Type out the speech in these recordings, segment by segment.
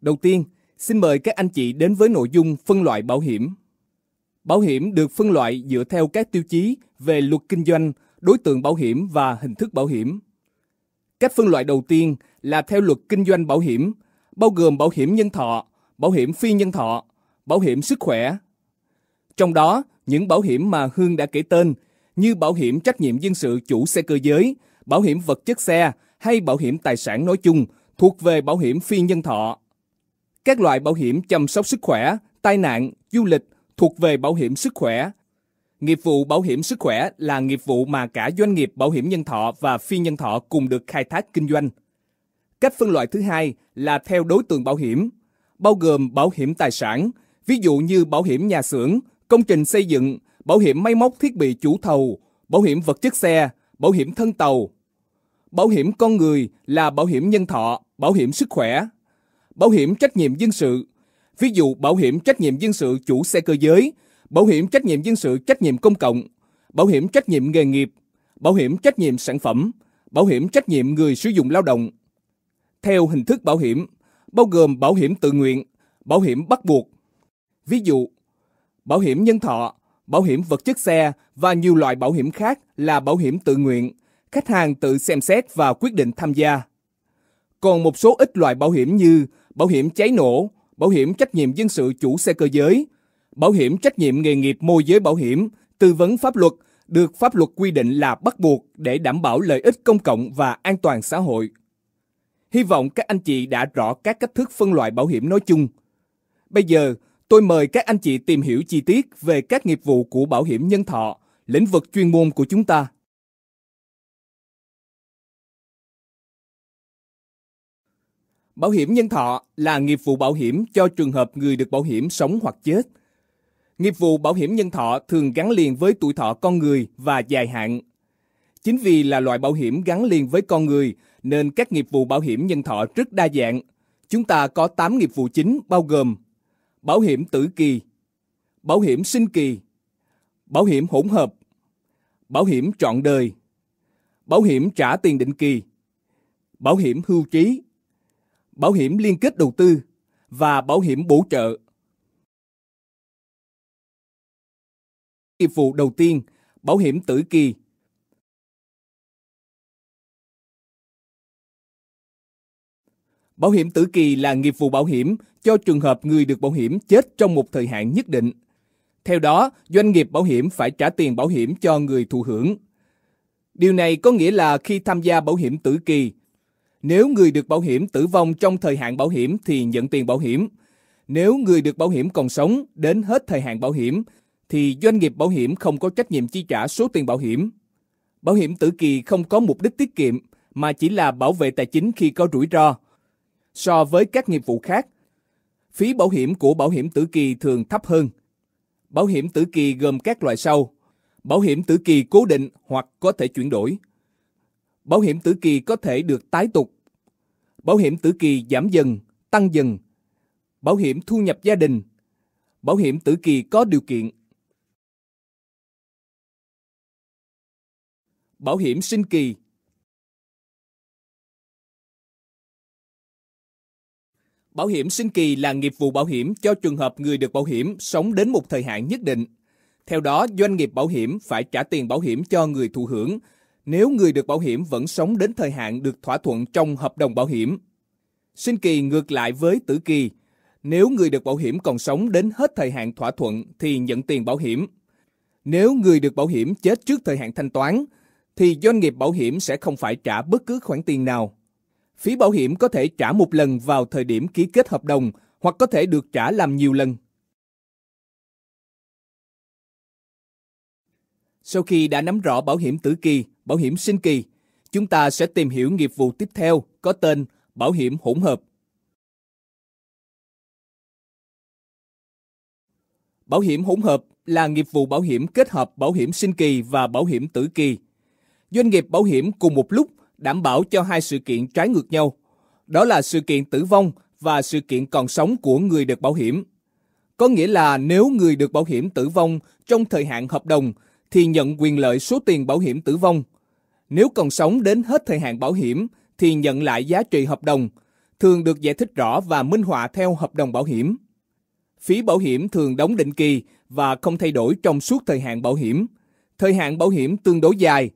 Đầu tiên, xin mời các anh chị đến với nội dung phân loại bảo hiểm. Bảo hiểm được phân loại dựa theo các tiêu chí về luật kinh doanh, đối tượng bảo hiểm và hình thức bảo hiểm. Cách phân loại đầu tiên là theo luật kinh doanh bảo hiểm, bao gồm bảo hiểm nhân thọ, bảo hiểm phi nhân thọ, bảo hiểm sức khỏe. Trong đó, những bảo hiểm mà Hương đã kể tên như bảo hiểm trách nhiệm dân sự chủ xe cơ giới, bảo hiểm vật chất xe hay bảo hiểm tài sản nói chung thuộc về bảo hiểm phi nhân thọ. Các loại bảo hiểm chăm sóc sức khỏe, tai nạn, du lịch thuộc về bảo hiểm sức khỏe. Nghiệp vụ bảo hiểm sức khỏe là nghiệp vụ mà cả doanh nghiệp bảo hiểm nhân thọ và phi nhân thọ cùng được khai thác kinh doanh. Cách phân loại thứ hai là theo đối tượng bảo hiểm, bao gồm bảo hiểm tài sản, ví dụ như bảo hiểm nhà xưởng, công trình xây dựng, bảo hiểm máy móc thiết bị chủ thầu, bảo hiểm vật chất xe, bảo hiểm thân tàu. Bảo hiểm con người là bảo hiểm nhân thọ, bảo hiểm sức khỏe bảo hiểm trách nhiệm dân sự. Ví dụ bảo hiểm trách nhiệm dân sự chủ xe cơ giới, bảo hiểm trách nhiệm dân sự trách nhiệm công cộng, bảo hiểm trách nhiệm nghề nghiệp, bảo hiểm trách nhiệm sản phẩm, bảo hiểm trách nhiệm người sử dụng lao động. Theo hình thức bảo hiểm, bao gồm bảo hiểm tự nguyện, bảo hiểm bắt buộc. Ví dụ, bảo hiểm nhân thọ, bảo hiểm vật chất xe và nhiều loại bảo hiểm khác là bảo hiểm tự nguyện, khách hàng tự xem xét và quyết định tham gia. Còn một số ít loại bảo hiểm như bảo hiểm cháy nổ, bảo hiểm trách nhiệm dân sự chủ xe cơ giới, bảo hiểm trách nhiệm nghề nghiệp môi giới bảo hiểm, tư vấn pháp luật được pháp luật quy định là bắt buộc để đảm bảo lợi ích công cộng và an toàn xã hội. Hy vọng các anh chị đã rõ các cách thức phân loại bảo hiểm nói chung. Bây giờ, tôi mời các anh chị tìm hiểu chi tiết về các nghiệp vụ của bảo hiểm nhân thọ, lĩnh vực chuyên môn của chúng ta. Bảo hiểm nhân thọ là nghiệp vụ bảo hiểm cho trường hợp người được bảo hiểm sống hoặc chết. Nghiệp vụ bảo hiểm nhân thọ thường gắn liền với tuổi thọ con người và dài hạn. Chính vì là loại bảo hiểm gắn liền với con người nên các nghiệp vụ bảo hiểm nhân thọ rất đa dạng. Chúng ta có 8 nghiệp vụ chính bao gồm bảo hiểm tử kỳ, bảo hiểm sinh kỳ, bảo hiểm hỗn hợp, bảo hiểm trọn đời, bảo hiểm trả tiền định kỳ, bảo hiểm hưu trí bảo hiểm liên kết đầu tư và bảo hiểm bổ trợ. Nghiệp vụ đầu tiên, bảo hiểm tử kỳ. Bảo hiểm tử kỳ là nghiệp vụ bảo hiểm cho trường hợp người được bảo hiểm chết trong một thời hạn nhất định. Theo đó, doanh nghiệp bảo hiểm phải trả tiền bảo hiểm cho người thụ hưởng. Điều này có nghĩa là khi tham gia bảo hiểm tử kỳ, nếu người được bảo hiểm tử vong trong thời hạn bảo hiểm thì nhận tiền bảo hiểm. Nếu người được bảo hiểm còn sống đến hết thời hạn bảo hiểm thì doanh nghiệp bảo hiểm không có trách nhiệm chi trả số tiền bảo hiểm. Bảo hiểm tử kỳ không có mục đích tiết kiệm mà chỉ là bảo vệ tài chính khi có rủi ro. So với các nghiệp vụ khác, phí bảo hiểm của bảo hiểm tử kỳ thường thấp hơn. Bảo hiểm tử kỳ gồm các loại sau: bảo hiểm tử kỳ cố định hoặc có thể chuyển đổi, bảo hiểm tử kỳ có thể được tái tục. Bảo hiểm tử kỳ giảm dần, tăng dần. Bảo hiểm thu nhập gia đình. Bảo hiểm tử kỳ có điều kiện. Bảo hiểm sinh kỳ. Bảo hiểm sinh kỳ là nghiệp vụ bảo hiểm cho trường hợp người được bảo hiểm sống đến một thời hạn nhất định. Theo đó, doanh nghiệp bảo hiểm phải trả tiền bảo hiểm cho người thụ hưởng nếu người được bảo hiểm vẫn sống đến thời hạn được thỏa thuận trong hợp đồng bảo hiểm. Sinh kỳ ngược lại với tử kỳ, nếu người được bảo hiểm còn sống đến hết thời hạn thỏa thuận thì nhận tiền bảo hiểm. Nếu người được bảo hiểm chết trước thời hạn thanh toán, thì doanh nghiệp bảo hiểm sẽ không phải trả bất cứ khoản tiền nào. Phí bảo hiểm có thể trả một lần vào thời điểm ký kết hợp đồng hoặc có thể được trả làm nhiều lần. Sau khi đã nắm rõ bảo hiểm tử kỳ, bảo hiểm sinh kỳ, chúng ta sẽ tìm hiểu nghiệp vụ tiếp theo có tên bảo hiểm hỗn hợp. Bảo hiểm hỗn hợp là nghiệp vụ bảo hiểm kết hợp bảo hiểm sinh kỳ và bảo hiểm tử kỳ. Doanh nghiệp bảo hiểm cùng một lúc đảm bảo cho hai sự kiện trái ngược nhau, đó là sự kiện tử vong và sự kiện còn sống của người được bảo hiểm. Có nghĩa là nếu người được bảo hiểm tử vong trong thời hạn hợp đồng thì nhận quyền lợi số tiền bảo hiểm tử vong. Nếu còn sống đến hết thời hạn bảo hiểm thì nhận lại giá trị hợp đồng, thường được giải thích rõ và minh họa theo hợp đồng bảo hiểm. Phí bảo hiểm thường đóng định kỳ và không thay đổi trong suốt thời hạn bảo hiểm. Thời hạn bảo hiểm tương đối dài,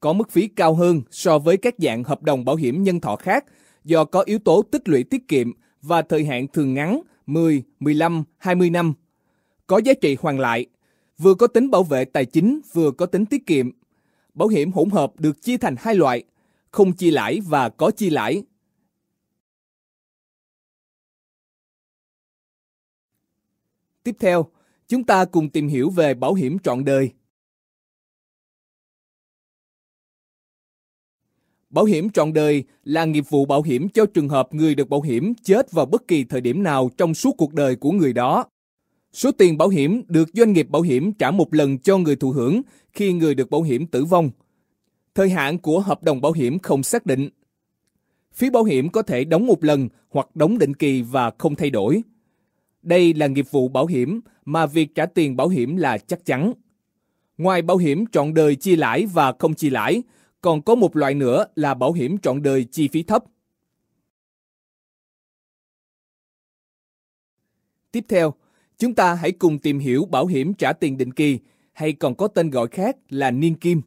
có mức phí cao hơn so với các dạng hợp đồng bảo hiểm nhân thọ khác do có yếu tố tích lũy tiết kiệm và thời hạn thường ngắn 10, 15, 20 năm. Có giá trị hoàn lại – vừa có tính bảo vệ tài chính vừa có tính tiết kiệm. Bảo hiểm hỗn hợp được chia thành hai loại, không chi lãi và có chi lãi. Tiếp theo, chúng ta cùng tìm hiểu về bảo hiểm trọn đời. Bảo hiểm trọn đời là nghiệp vụ bảo hiểm cho trường hợp người được bảo hiểm chết vào bất kỳ thời điểm nào trong suốt cuộc đời của người đó. Số tiền bảo hiểm được doanh nghiệp bảo hiểm trả một lần cho người thụ hưởng khi người được bảo hiểm tử vong. Thời hạn của hợp đồng bảo hiểm không xác định. Phí bảo hiểm có thể đóng một lần hoặc đóng định kỳ và không thay đổi. Đây là nghiệp vụ bảo hiểm mà việc trả tiền bảo hiểm là chắc chắn. Ngoài bảo hiểm trọn đời chi lãi và không chi lãi, còn có một loại nữa là bảo hiểm trọn đời chi phí thấp. Tiếp theo, Chúng ta hãy cùng tìm hiểu bảo hiểm trả tiền định kỳ hay còn có tên gọi khác là niên kim.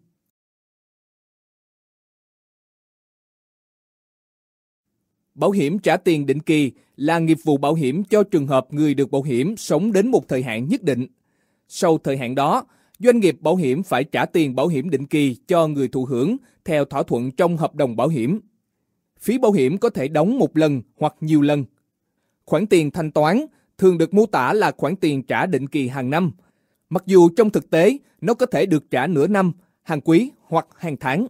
Bảo hiểm trả tiền định kỳ là nghiệp vụ bảo hiểm cho trường hợp người được bảo hiểm sống đến một thời hạn nhất định. Sau thời hạn đó, doanh nghiệp bảo hiểm phải trả tiền bảo hiểm định kỳ cho người thụ hưởng theo thỏa thuận trong hợp đồng bảo hiểm. Phí bảo hiểm có thể đóng một lần hoặc nhiều lần. Khoản tiền thanh toán thường được mô tả là khoản tiền trả định kỳ hàng năm. Mặc dù trong thực tế, nó có thể được trả nửa năm, hàng quý hoặc hàng tháng.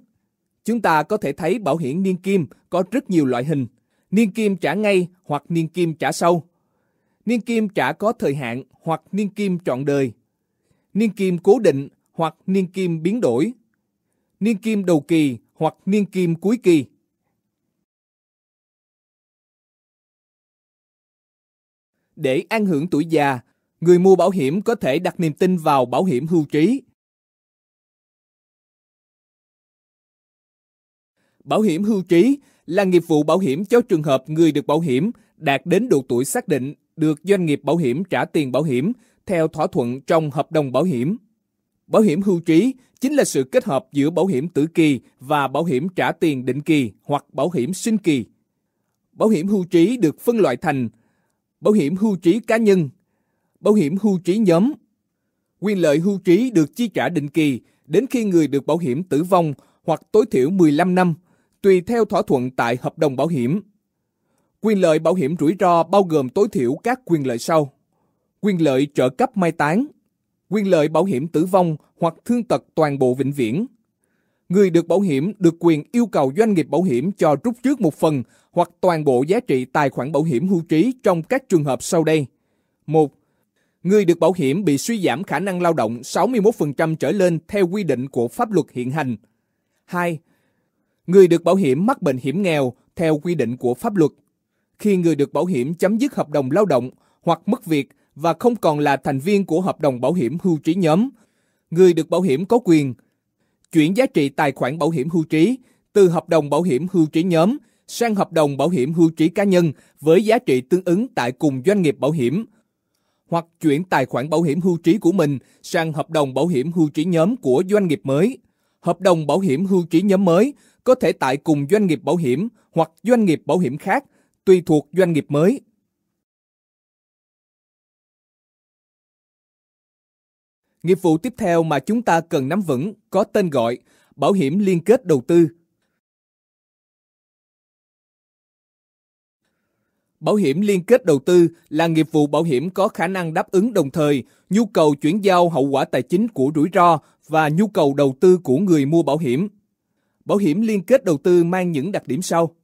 Chúng ta có thể thấy bảo hiểm niên kim có rất nhiều loại hình, niên kim trả ngay hoặc niên kim trả sau. Niên kim trả có thời hạn hoặc niên kim trọn đời. Niên kim cố định hoặc niên kim biến đổi. Niên kim đầu kỳ hoặc niên kim cuối kỳ. để an hưởng tuổi già, người mua bảo hiểm có thể đặt niềm tin vào bảo hiểm hưu trí. Bảo hiểm hưu trí là nghiệp vụ bảo hiểm cho trường hợp người được bảo hiểm đạt đến độ tuổi xác định được doanh nghiệp bảo hiểm trả tiền bảo hiểm theo thỏa thuận trong hợp đồng bảo hiểm. Bảo hiểm hưu trí chính là sự kết hợp giữa bảo hiểm tử kỳ và bảo hiểm trả tiền định kỳ hoặc bảo hiểm sinh kỳ. Bảo hiểm hưu trí được phân loại thành bảo hiểm hưu trí cá nhân, bảo hiểm hưu trí nhóm. Quyền lợi hưu trí được chi trả định kỳ đến khi người được bảo hiểm tử vong hoặc tối thiểu 15 năm, tùy theo thỏa thuận tại hợp đồng bảo hiểm. Quyền lợi bảo hiểm rủi ro bao gồm tối thiểu các quyền lợi sau: quyền lợi trợ cấp mai táng, quyền lợi bảo hiểm tử vong hoặc thương tật toàn bộ vĩnh viễn, người được bảo hiểm được quyền yêu cầu doanh nghiệp bảo hiểm cho rút trước một phần hoặc toàn bộ giá trị tài khoản bảo hiểm hưu trí trong các trường hợp sau đây. 1. Người được bảo hiểm bị suy giảm khả năng lao động 61% trở lên theo quy định của pháp luật hiện hành. 2. Người được bảo hiểm mắc bệnh hiểm nghèo theo quy định của pháp luật. Khi người được bảo hiểm chấm dứt hợp đồng lao động hoặc mất việc và không còn là thành viên của hợp đồng bảo hiểm hưu trí nhóm, người được bảo hiểm có quyền chuyển giá trị tài khoản bảo hiểm hưu trí từ hợp đồng bảo hiểm hưu trí nhóm sang hợp đồng bảo hiểm hưu trí cá nhân với giá trị tương ứng tại cùng doanh nghiệp bảo hiểm hoặc chuyển tài khoản bảo hiểm hưu trí của mình sang hợp đồng bảo hiểm hưu trí nhóm của doanh nghiệp mới. Hợp đồng bảo hiểm hưu trí nhóm mới có thể tại cùng doanh nghiệp bảo hiểm hoặc doanh nghiệp bảo hiểm khác, tùy thuộc doanh nghiệp mới. Nghiệp vụ tiếp theo mà chúng ta cần nắm vững có tên gọi bảo hiểm liên kết đầu tư. Bảo hiểm liên kết đầu tư là nghiệp vụ bảo hiểm có khả năng đáp ứng đồng thời nhu cầu chuyển giao hậu quả tài chính của rủi ro và nhu cầu đầu tư của người mua bảo hiểm. Bảo hiểm liên kết đầu tư mang những đặc điểm sau.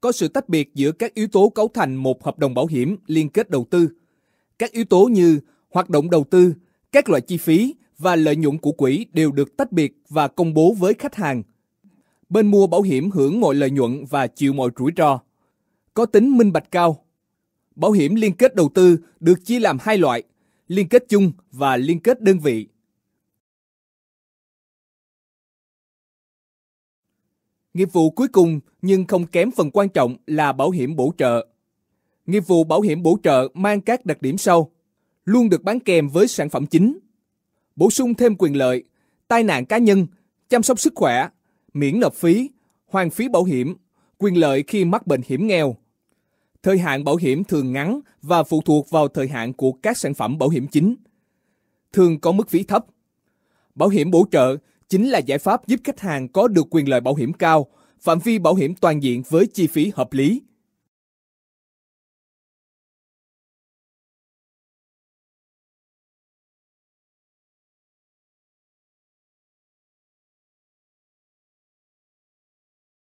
Có sự tách biệt giữa các yếu tố cấu thành một hợp đồng bảo hiểm liên kết đầu tư. Các yếu tố như hoạt động đầu tư, các loại chi phí và lợi nhuận của quỹ đều được tách biệt và công bố với khách hàng. Bên mua bảo hiểm hưởng mọi lợi nhuận và chịu mọi rủi ro. Có tính minh bạch cao. Bảo hiểm liên kết đầu tư được chia làm hai loại, liên kết chung và liên kết đơn vị. Nghiệp vụ cuối cùng nhưng không kém phần quan trọng là bảo hiểm bổ trợ. Nghiệp vụ bảo hiểm bổ trợ mang các đặc điểm sau luôn được bán kèm với sản phẩm chính. Bổ sung thêm quyền lợi, tai nạn cá nhân, chăm sóc sức khỏe, miễn nộp phí, hoàn phí bảo hiểm, quyền lợi khi mắc bệnh hiểm nghèo. Thời hạn bảo hiểm thường ngắn và phụ thuộc vào thời hạn của các sản phẩm bảo hiểm chính. Thường có mức phí thấp. Bảo hiểm bổ trợ chính là giải pháp giúp khách hàng có được quyền lợi bảo hiểm cao, phạm vi bảo hiểm toàn diện với chi phí hợp lý,